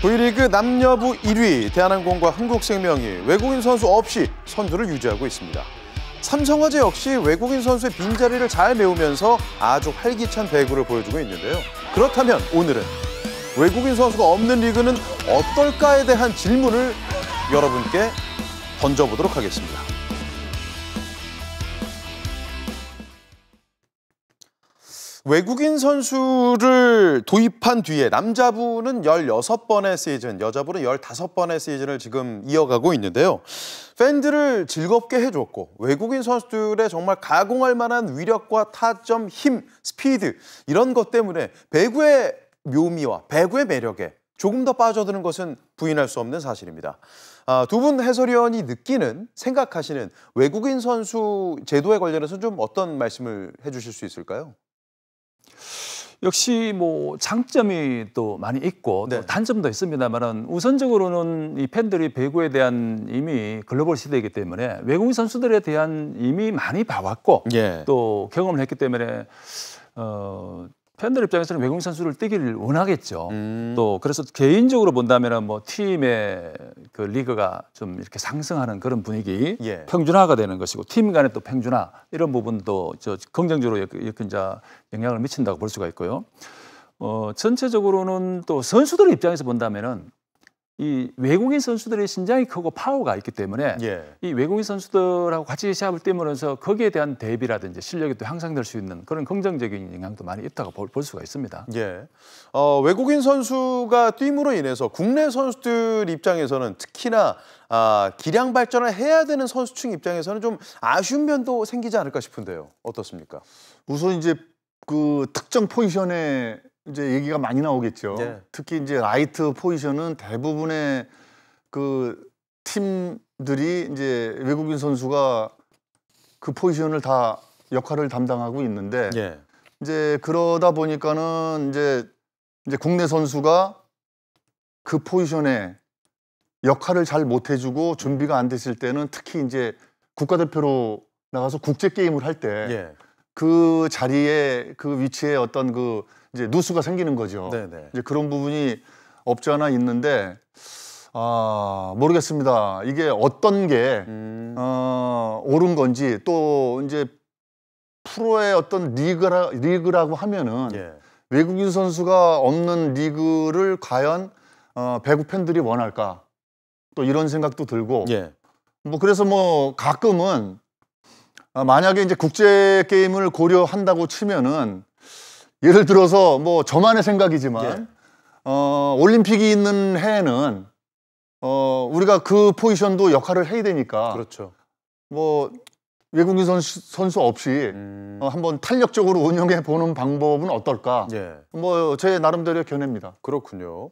V리그 남녀부 1위 대한항공과 한국생명이 외국인 선수 없이 선두를 유지하고 있습니다. 삼성화재 역시 외국인 선수의 빈자리를 잘 메우면서 아주 활기찬 배구를 보여주고 있는데요. 그렇다면 오늘은 외국인 선수가 없는 리그는 어떨까에 대한 질문을 여러분께 던져보도록 하겠습니다. 외국인 선수를 도입한 뒤에 남자부는 16번의 시즌, 여자부는 15번의 시즌을 지금 이어가고 있는데요. 팬들을 즐겁게 해줬고 외국인 선수들의 정말 가공할 만한 위력과 타점, 힘, 스피드 이런 것 때문에 배구의 묘미와 배구의 매력에 조금 더 빠져드는 것은 부인할 수 없는 사실입니다. 아, 두분 해설위원이 느끼는, 생각하시는 외국인 선수 제도에 관련해서 좀 어떤 말씀을 해주실 수 있을까요? 역시 뭐 장점이 또 많이 있고 네. 또 단점도 있습니다만은 우선적으로는 이 팬들이 배구에 대한 이미 글로벌 시대이기 때문에 외국인 선수들에 대한 이미 많이 봐왔고 예. 또 경험을 했기 때문에 어 팬들 입장에서는 외국인 선수를 뛰기를 원하겠죠. 음. 또 그래서 개인적으로 본다면은 뭐 팀의 그 리그가 좀 이렇게 상승하는 그런 분위기 예. 평준화가 되는 것이고 팀 간의 또 평준화 이런 부분도 저 긍정적으로 역렇게 영향을 미친다고 볼 수가 있고요. 어 전체적으로는 또 선수들 입장에서 본다면은 이 외국인 선수들의 신장이 크고 파워가 있기 때문에 예. 이 외국인 선수들하고 같이 시합을 뛰면서 거기에 대한 대비라든지 실력이 또 향상될 수 있는 그런 긍정적인 영향도 많이 있다고 볼, 볼 수가 있습니다. 예. 어, 외국인 선수가 뛴으로 인해서 국내 선수들 입장에서는 특히나 아, 기량 발전을 해야 되는 선수층 입장에서는 좀 아쉬운 면도 생기지 않을까 싶은데요. 어떻습니까? 우선 이제 그 특정 포지션에 이제 얘기가 많이 나오겠죠. 네. 특히 이제 라이트 포지션은 대부분의 그 팀들이 이제 외국인 선수가 그 포지션을 다 역할을 담당하고 있는데 네. 이제 그러다 보니까는 이제 이제 국내 선수가 그 포지션에 역할을 잘 못 해주고 준비가 안 됐을 때는 특히 이제 국가대표로 나가서 국제 게임을 할 때그 예. 그 자리에 그 위치에 어떤 그 이제 누수가 생기는 거죠. 네네. 네. 이제 그런 부분이 없지 않아 있는데 아 모르겠습니다. 이게 어떤 게 음. 어, 옳은 건지 또 이제 프로의 어떤 리그라, 리그라고 하면은 예. 외국인 선수가 없는 리그를 과연 어, 배구 팬들이 원할까 또 이런 생각도 들고 예. 뭐 그래서 뭐 가끔은 아, 만약에 이제 국제 게임을 고려한다고 치면은 예를 들어서 뭐 저만의 생각이지만 예. 어, 올림픽이 있는 해에는 어, 우리가 그 포지션도 역할을 해야 되니까 그렇죠. 뭐 외국인 선수, 선수 없이 음. 어, 한번 탄력적으로 운영해 보는 방법은 어떨까? 예. 뭐제 나름대로의 견해입니다. 그렇군요.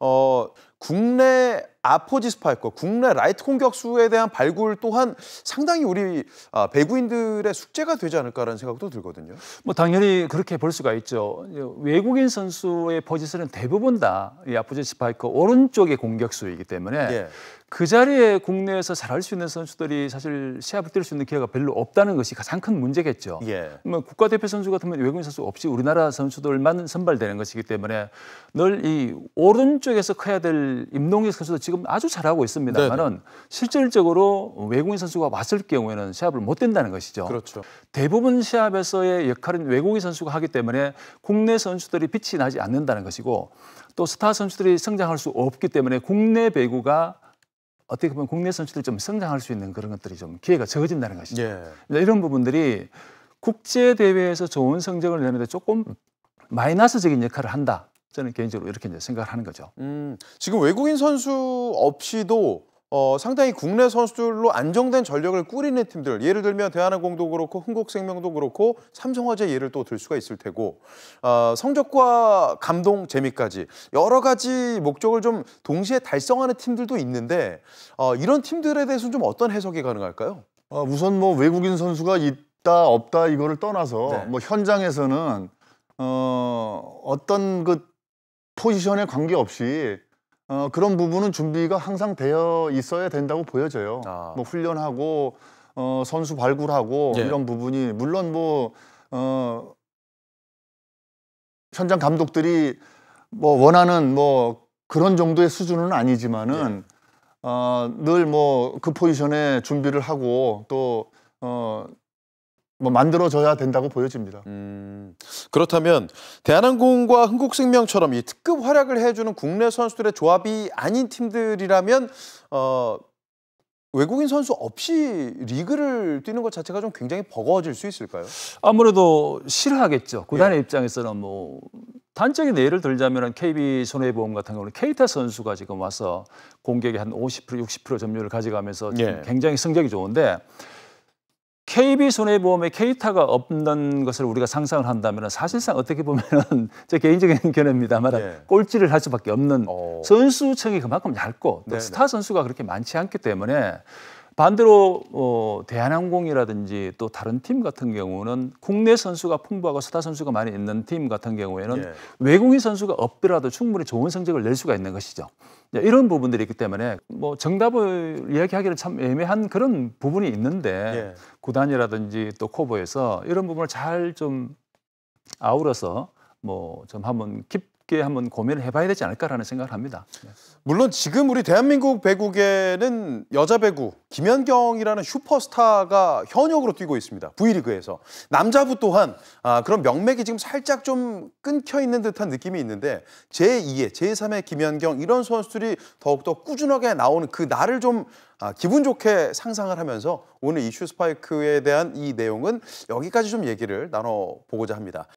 어, 국내 아포지 스파이커, 국내 라이트 공격수에 대한 발굴 또한 상당히 우리 아, 배구인들의 숙제가 되지 않을까라는 생각도 들거든요. 뭐 당연히 그렇게 볼 수가 있죠. 외국인 선수의 포지션은 대부분 다 이 아포지 스파이커 오른쪽의 공격수이기 때문에 예. 그 자리에 국내에서 잘할 수 있는 선수들이 사실 시합을 뛸 수 있는 기회가 별로 없다는 것이 가장 큰 문제겠죠. 예. 뭐 국가대표 선수 같으면 외국인 선수 없이 우리나라 선수들만 선발되는 것이기 때문에 늘 이 오른쪽에서 커야 될 임동희 선수도 지금 아주 잘하고 있습니다만은 네, 네. 실질적으로 외국인 선수가 왔을 경우에는 시합을 못 된다는 것이죠. 그렇죠. 대부분 시합에서의 역할은 외국인 선수가 하기 때문에 국내 선수들이 빛이 나지 않는다는 것이고 또 스타 선수들이 성장할 수 없기 때문에 국내 배구가 어떻게 보면 국내 선수들이 좀 성장할 수 있는 그런 것들이 좀 기회가 적어진다는 것이죠. 예. 이런 부분들이 국제 대회에서 좋은 성적을 내는데 조금 마이너스적인 역할을 한다. 저는 개인적으로 이렇게 이제 생각을 하는 거죠. 음, 지금 외국인 선수 없이도 어, 상당히 국내 선수들로 안정된 전력을 꾸리는 팀들 예를 들면 대한항공도 그렇고 흥국생명도 그렇고 삼성화재 예를 또 들 수가 있을 테고 어, 성적과 감동 재미까지 여러 가지 목적을 좀 동시에 달성하는 팀들도 있는데 어, 이런 팀들에 대해서는 좀 어떤 해석이 가능할까요? 어, 우선 뭐 외국인 선수가 있다 없다 이거를 떠나서 네. 뭐 현장에서는 어, 어떤 그 포지션에 관계없이 어, 그런 부분은 준비가 항상 되어 있어야 된다고 보여져요. 아. 뭐 훈련하고 어, 선수 발굴하고 예. 이런 부분이 물론 뭐 어, 현장 감독들이 뭐 원하는 뭐 그런 정도의 수준은 아니지만은 예. 어, 늘뭐 그 포지션에 준비를 하고 또 어, 뭐 만들어져야 된다고 보여집니다. 음, 그렇다면 대한항공과 흥국생명처럼 이 특급 활약을 해주는 국내 선수들의 조합이 아닌 팀들이라면 어, 외국인 선수 없이 리그를 뛰는 것 자체가 좀 굉장히 버거워질 수 있을까요? 아무래도 싫어하겠죠. 구단의 예. 입장에서는 뭐 단적인 예를 들자면 KB 손해보험 같은 경우는 케이타 선수가 지금 와서 공격의 한50% 60% 점유율을 가져가면서 예. 굉장히 성적이 좋은데 KB손해보험에 K타가 없는 것을 우리가 상상을 한다면 사실상 어떻게 보면 제 개인적인 견해입니다만 네. 예. 꼴찌를 할 수밖에 없는 오. 어. 선수층이 그만큼 얇고 또 스타 선수가 그렇게 많지 않기 때문에 반대로 어, 대한항공이라든지 또 다른 팀 같은 경우는 국내 선수가 풍부하고 스타 선수가 많이 있는 팀 같은 경우에는 예. 외국인 선수가 없더라도 충분히 좋은 성적을 낼 수가 있는 것이죠. 이런 부분들이 있기 때문에 뭐 정답을 이야기하기는 참 애매한 그런 부분이 있는데 예. 구단이라든지 또 코보에서 이런 부분을 잘 좀 아우러서 뭐 좀 한번 깊 깊게 한번 고민을 해봐야 되지 않을까라는 생각을 합니다. 네. 물론 지금 우리 대한민국 배구계는 여자 배구 김연경이라는 슈퍼스타가 현역으로 뛰고 있습니다. V리그에서 남자부 또한 아, 그런 명맥이 지금 살짝 좀 끊겨 있는 듯한 느낌이 있는데 제2의 제3의 김연경 이런 선수들이 더욱더 꾸준하게 나오는 그 날을 좀 아, 기분 좋게 상상을 하면서 오늘 이슈 스파이크에 대한 이 내용은 여기까지 좀 얘기를 나눠보고자 합니다.